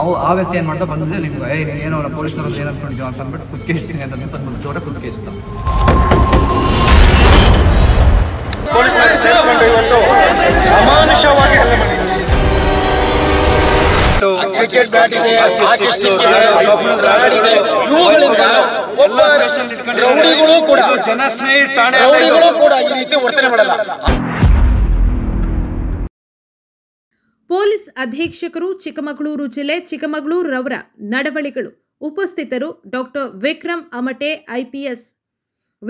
ಅವ್ ಆ ವ್ಯಕ್ತಿ ಏನ್ ಮಾಡ್ತಾ ನಿಮ್ಗೆ ಏನೋ ಅಂತ ಅಂದ್ಬಿಟ್ಟು ಅಂತ ಬಂದ್ಬಿಟ್ಟು ಅಮಾನುಷವಾಗಿ ಕ್ರಿಕೆಟ್ ಜನ ಸ್ನೇಹಿತ ಕೂಡ ಈ ರೀತಿ ವರ್ತನೆ ಮಾಡಲ್ಲ ಪೊಲೀಸ್ ಅಧೀಕ್ಷಕರು ಚಿಕ್ಕಮಗಳೂರು ಜಿಲ್ಲೆ ಚಿಕ್ಕಮಗಳೂರವರ ನಡವಳಿಗಳು ಉಪಸ್ಥಿತರು ಡಾಕ್ಟರ್ ವಿಕ್ರಮ್ ಅಮಟೆ ಐಪಿಎಸ್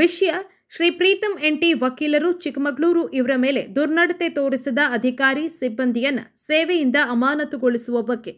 ವಿಷಯ ಶ್ರೀ ಪ್ರೀತಂ ಎನ್ಟಿ ವಕೀಲರು ಚಿಕ್ಕಮಗಳೂರು ಇವರ ಮೇಲೆ ದುರ್ನಡತೆ ತೋರಿಸಿದ ಅಧಿಕಾರಿ ಸಿಬ್ಬಂದಿಯನ್ನು ಸೇವೆಯಿಂದ ಅಮಾನತುಗೊಳಿಸುವ ಬಗ್ಗೆ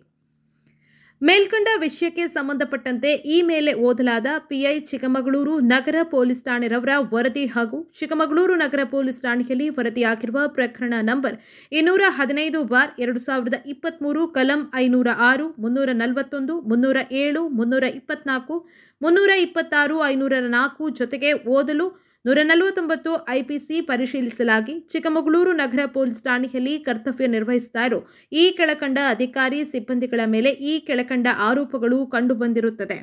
ಮೇಲ್ಕಂಡ ವಿಷಯಕ್ಕೆ ಸಂಬಂಧಪಟ್ಟಂತೆ ಈ ಮೇಲೆ ಓದಲಾದ ಪಿಐ ಚಿಕ್ಕಮಗಳೂರು ನಗರ ಪೊಲೀಸ್ ಠಾಣೆರವರ ವರದಿ ಹಾಗೂ ಚಿಕ್ಕಮಗಳೂರು ನಗರ ಪೊಲೀಸ್ ಠಾಣೆಯಲ್ಲಿ ವರದಿಯಾಗಿರುವ ಪ್ರಕರಣ ನಂಬರ್ ಇನ್ನೂರ ಹದಿನೈದು ಬಾರ್ ಎರಡು ಸಾವಿರದ ಇಪ್ಪತ್ತ್ಮೂರು ಕಲಂ ಐನೂರ ಆರು ಮುನ್ನೂರ ನಲವತ್ತೊಂದು ಮುನ್ನೂರ ಏಳು ಮುನ್ನೂರ ಇಪ್ಪತ್ನಾಲ್ಕು ಮುನ್ನೂರ ಇಪ್ಪತ್ತಾರು ಐನೂರ ನಾಲ್ಕು ಜೊತೆಗೆ ಓದಲು ನೂರ ನಲವತ್ತೊಂಬತ್ತು ಐಪಿಸಿ ಪರಿಶೀಲಿಸಲಾಗಿ ಚಿಕ್ಕಮಗಳೂರು ನಗರ ಪೊಲೀಸ್ ಠಾಣೆಯಲ್ಲಿ ಕರ್ತವ್ಯ ನಿರ್ವಹಿಸುತ್ತಾ ಈ ಕೆಳಕಂಡ ಅಧಿಕಾರಿ ಸಿಬ್ಬಂದಿಗಳ ಮೇಲೆ ಈ ಕೆಳಕಂಡ ಆರೋಪಗಳು ಕಂಡುಬಂದಿರುತ್ತದೆ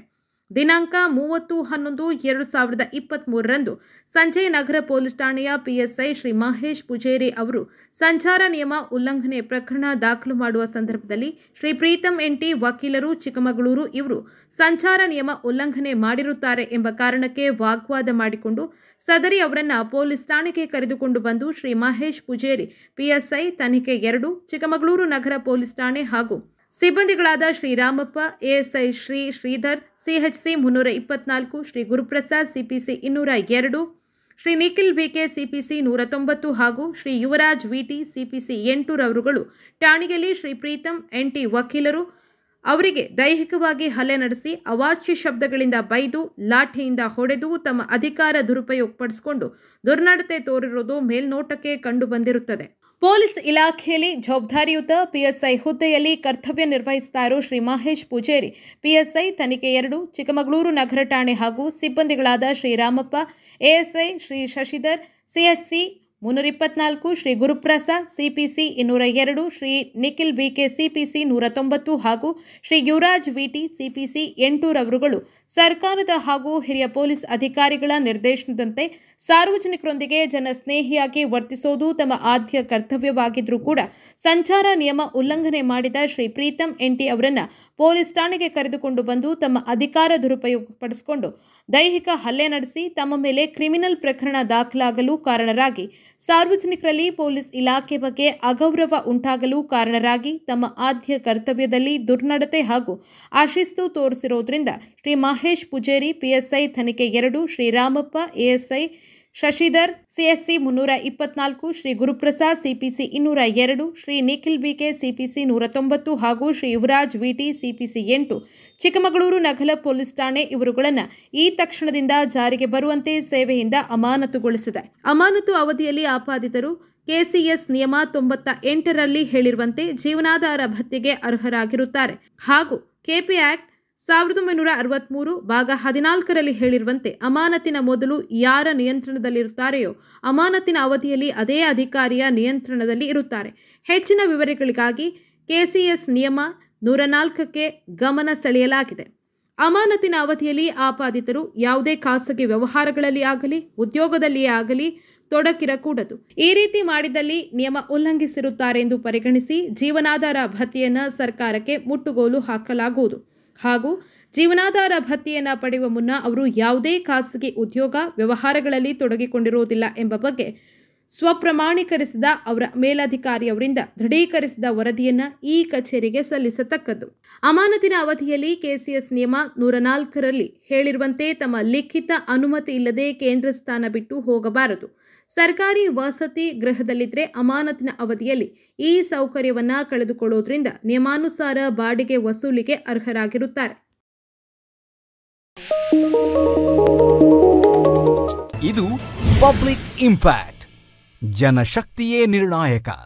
ದಿನಾಂಕ ಮೂವತ್ತು ಹನ್ನೊಂದು ಎರಡು ಸಾವಿರದ ಇಪ್ಪತ್ತ್ಮೂರರಂದು ಸಂಜೆ ನಗರ ಪೊಲೀಸ್ ಠಾಣೆಯ ಪಿಎಸ್ಐ ಶ್ರೀ ಮಹೇಶ್ ಪುಜೇರಿ ಅವರು ಸಂಚಾರ ನಿಯಮ ಉಲ್ಲಂಘನೆ ಪ್ರಕರಣ ದಾಖಲು ಮಾಡುವ ಸಂದರ್ಭದಲ್ಲಿ ಶ್ರೀ ಪ್ರೀತಂ ಎಂಟಿ ವಕೀಲರು ಚಿಕ್ಕಮಗಳೂರು ಇವರು ಸಂಚಾರ ನಿಯಮ ಉಲ್ಲಂಘನೆ ಮಾಡಿರುತ್ತಾರೆ ಎಂಬ ಕಾರಣಕ್ಕೆ ವಾಗ್ವಾದ ಮಾಡಿಕೊಂಡು ಸದರಿ ಅವರನ್ನ ಪೊಲೀಸ್ ಠಾಣೆಗೆ ಕರೆದುಕೊಂಡು ಬಂದು ಶ್ರೀ ಮಹೇಶ್ ಪೂಜೇರಿ ಪಿಎಸ್ಐ ತನಿಖೆ ಎರಡು ಚಿಕ್ಕಮಗಳೂರು ನಗರ ಪೊಲೀಸ್ ಠಾಣೆ ಹಾಗೂ ಸಿಬ್ಬಂದಿಗಳಾದ ಶ್ರೀರಾಮಪ್ಪ ಎಎಸ್ಐ ಶ್ರೀ ಶ್ರೀಧರ್ ಸಿಎಚ್ಸಿ ಮುನ್ನೂರ ಇಪ್ಪತ್ನಾಲ್ಕು ಶ್ರೀ ಗುರುಪ್ರಸಾದ್ ಸಿಪಿಸಿ ಇನ್ನೂರ ಎರಡು ಶ್ರೀ ನಿಖಿಲ್ ಬಿಕೆ ಸಿಪಿಸಿ ನೂರ ತೊಂಬತ್ತು ಹಾಗೂ ಶ್ರೀ ಯುವರಾಜ್ ವಿಟಿ ಸಿಪಿಸಿ ಎಂಟು ರವರುಗಳು ಠಾಣೆಯಲ್ಲಿ ಶ್ರೀ ಪ್ರೀತಂ ಎಂಟಿ ವಕೀಲರು ಅವರಿಗೆ ದೈಹಿಕವಾಗಿ ಹಲ್ಲೆ ನಡೆಸಿ ಅವಾಚ್ಯ ಶಬ್ದಗಳಿಂದ ಬೈದು ಲಾಠಿಯಿಂದ ಹೊಡೆದು ತಮ್ಮ ಅಧಿಕಾರ ದುರುಪಯೋಗಪಡಿಸಿಕೊಂಡು ದುರ್ನಡತೆ ತೋರಿರುವುದು ಮೇಲ್ನೋಟಕ್ಕೆ ಕಂಡುಬಂದಿರುತ್ತದೆ ಪೊಲೀಸ್ ಇಲಾಖೆಯಲ್ಲಿ ಜವಾಬ್ದಾರಿಯುತ ಪಿಎಸ್ಐ ಹುದ್ದೆಯಲ್ಲಿ ಕರ್ತವ್ಯ ನಿರ್ವಹಿಸುತ್ತಾ ಶ್ರೀ ಮಹೇಶ್ ಪೂಜೇರಿ ಪಿಎಸ್ಐ ತನಿಖೆ ಎರಡು ಚಿಕ್ಕಮಗಳೂರು ನಗರ ಠಾಣೆ ಹಾಗೂ ಸಿಬ್ಬಂದಿಗಳಾದ ಶ್ರೀರಾಮಪ್ಪ ಎಎಸ್ಐ ಶ್ರೀ ಶಶಿಧರ್ ಸಿಎಚ್ಸಿ ಮುನ್ನೂರ ಇಪ್ಪತ್ನಾಲ್ಕು ಶ್ರೀ ಗುರುಪ್ರಸಾದ್ ಸಿಪಿಸಿ ಇನ್ನೂರ ಎರಡು ಶ್ರೀ ನಿಖಿಲ್ ಬಿಕೆ ಸಿಪಿಸಿ ನೂರ ತೊಂಬತ್ತು ಹಾಗೂ ಶ್ರೀ ಯುವರಾಜ್ ವಿಟಿ ಸಿಪಿಸಿ ಎಂಟೂರವರುಗಳು ಸರ್ಕಾರದ ಹಾಗೂ ಹಿರಿಯ ಪೊಲೀಸ್ ಅಧಿಕಾರಿಗಳ ನಿರ್ದೇಶನದಂತೆ ಸಾರ್ವಜನಿಕರೊಂದಿಗೆ ಜನಸ್ನೇಹಿಯಾಗಿ ವರ್ತಿಸೋದು ತಮ್ಮ ಆದ್ಯ ಕರ್ತವ್ಯವಾಗಿದ್ದರೂ ಕೂಡ ಸಂಚಾರ ನಿಯಮ ಉಲ್ಲಂಘನೆ ಮಾಡಿದ ಶ್ರೀ ಪ್ರೀತಂ ಎನ್ಟಿ ಅವರನ್ನು ಪೊಲೀಸ್ ಠಾಣೆಗೆ ಕರೆದುಕೊಂಡು ಬಂದು ತಮ್ಮ ಅಧಿಕಾರ ದುರುಪಯೋಗಪಡಿಸಿಕೊಂಡು ದೈಹಿಕ ಹಲ್ಲೆ ನಡೆಸಿ ತಮ್ಮ ಮೇಲೆ ಕ್ರಿಮಿನಲ್ ಪ್ರಕರಣ ದಾಖಲಾಗಲು ಕಾರಣರಾಗಿ ಸಾರ್ವಜನಿಕರಲ್ಲಿ ಪೊಲೀಸ್ ಇಲಾಖೆ ಬಗ್ಗೆ ಅಗೌರವ ಉಂಟಾಗಲು ಕಾರಣರಾಗಿ ತಮ್ಮ ಆದ್ಯ ಕರ್ತವ್ಯದಲ್ಲಿ ದುರ್ನಡತೆ ಹಾಗೂ ಆಶಿಸ್ತು ತೋರಿಸಿರುವುದರಿಂದ ಶ್ರೀ ಮಹೇಶ್ ಪೂಜೇರಿ ಪಿಎಸ್ಐ ತನಿಖೆ ಎರಡು ಶ್ರೀರಾಮಪ್ಪ ಎಎಸ್ಐ ಶಶಿಧರ್ ಸಿಎಸ್ಸಿ ಮುನ್ನೂರ ಇಪ್ಪತ್ನಾಲ್ಕು ಶ್ರೀ ಗುರುಪ್ರಸಾದ್ ಸಿಪಿಸಿ ಇನ್ನೂರ ಎರಡು ಶ್ರೀ ನಿಖಿಲ್ ಬಿಕೆ ಸಿಪಿಸಿ ನೂರ ತೊಂಬತ್ತು ಹಾಗೂ ಶ್ರೀ ಯುವರಾಜ್ ವಿಟಿ ಸಿಪಿಸಿ ಎಂಟು ಚಿಕ್ಕಮಗಳೂರು ನಗಲ ಪೊಲೀಸ್ ಠಾಣೆ ಇವರುಗಳನ್ನು ಈ ತಕ್ಷಣದಿಂದ ಜಾರಿಗೆ ಬರುವಂತೆ ಸೇವೆಯಿಂದ ಅಮಾನತುಗೊಳಿಸಿದೆ ಅಮಾನತು ಅವಧಿಯಲ್ಲಿ ಆಪಾದಿತರು ಕೆಸಿಎಸ್ ನಿಯಮ ತೊಂಬತ್ತ ಎಂಟರಲ್ಲಿ ಹೇಳಿರುವಂತೆ ಜೀವನಾಧಾರ ಭತ್ಯೆಗೆ ಅರ್ಹರಾಗಿರುತ್ತಾರೆ ಹಾಗೂ ಕೆಪಿ ಆಕ್ಟ್ ಸಾವಿರದ ಒಂಬೈನೂರ ಅರವತ್ತ್ಮೂರು ಭಾಗ ಹದಿನಾಲ್ಕರಲ್ಲಿ ಹೇಳಿರುವಂತೆ ಅಮಾನತಿನ ಮೊದಲು ಯಾರ ನಿಯಂತ್ರಣದಲ್ಲಿರುತ್ತಾರೆಯೋ ಅಮಾನತಿನ ಅವಧಿಯಲ್ಲಿ ಅದೇ ಅಧಿಕಾರಿಯ ನಿಯಂತ್ರಣದಲ್ಲಿ ಇರುತ್ತಾರೆ ಹೆಚ್ಚಿನ ವಿವರಗಳಿಗಾಗಿ ಕೆಸಿಎಸ್ ನಿಯಮ ನೂರ ನಾಲ್ಕಕ್ಕೆ ಗಮನ ಸೆಳೆಯಲಾಗಿದೆ ಅಮಾನತಿನ ಅವಧಿಯಲ್ಲಿ ಆಪಾದಿತರು ಯಾವುದೇ ಖಾಸಗಿ ವ್ಯವಹಾರಗಳಲ್ಲಿ ಆಗಲಿ ಉದ್ಯೋಗದಲ್ಲಿಯೇ ಆಗಲಿ ತೊಡಕಿರಕೂಡದು ಈ ರೀತಿ ಮಾಡಿದಲ್ಲಿ ನಿಯಮ ಉಲ್ಲಂಘಿಸಿರುತ್ತಾರೆ ಎಂದು ಪರಿಗಣಿಸಿ ಜೀವನಾಧಾರ ಭತ್ಯೆಯನ್ನು ಸರ್ಕಾರಕ್ಕೆ ಮುಟ್ಟುಗೋಲು ಹಾಕಲಾಗುವುದು ಹಾಗೂ ಜೀವನಾಧಾರ ಭತ್ಯೆಯನ್ನು ಪಡೆಯುವ ಮುನ್ನ ಅವರು ಯಾವುದೇ ಖಾಸಗಿ ಉದ್ಯೋಗ ವ್ಯವಹಾರಗಳಲ್ಲಿ ತೊಡಗಿಕೊಂಡಿರುವುದಿಲ್ಲ ಎಂಬ ಬಗ್ಗೆ ಸ್ವಪ್ರಮಾಣೀಕರಿಸಿದ ಅವರ ಮೇಲಧಿಕಾರಿಯವರಿಂದ ದೃಢೀಕರಿಸಿದ ವರದಿಯನ್ನು ಈ ಕಚೇರಿಗೆ ಸಲ್ಲಿಸತಕ್ಕದ್ದು ಅಮಾನತಿನ ಅವಧಿಯಲ್ಲಿ ಕೆಸಿಎಸ್ ನಿಯಮ ನೂರ ನಾಲ್ಕರಲ್ಲಿ ಹೇಳಿರುವಂತೆ ತಮ್ಮ ಲಿಖಿತ ಅನುಮತಿ ಇಲ್ಲದೆ ಕೇಂದ್ರ ಸ್ಥಾನ ಬಿಟ್ಟು ಹೋಗಬಾರದು ಸರ್ಕಾರಿ ವಸತಿ ಗೃಹದಲ್ಲಿದ್ದರೆ ಅಮಾನತಿನ ಅವಧಿಯಲ್ಲಿ ಈ ಸೌಕರ್ಯವನ್ನು ಕಳೆದುಕೊಳ್ಳುವುದರಿಂದ ನಿಯಮಾನುಸಾರ ಬಾಡಿಗೆ ವಸೂಲಿಗೆ ಅರ್ಹರಾಗಿರುತ್ತಾರೆ ಇದು ಪಬ್ಲಿಕ್ ಇಂಪ್ಯಾಕ್ಟ್ जनशक्तिये निर्णायका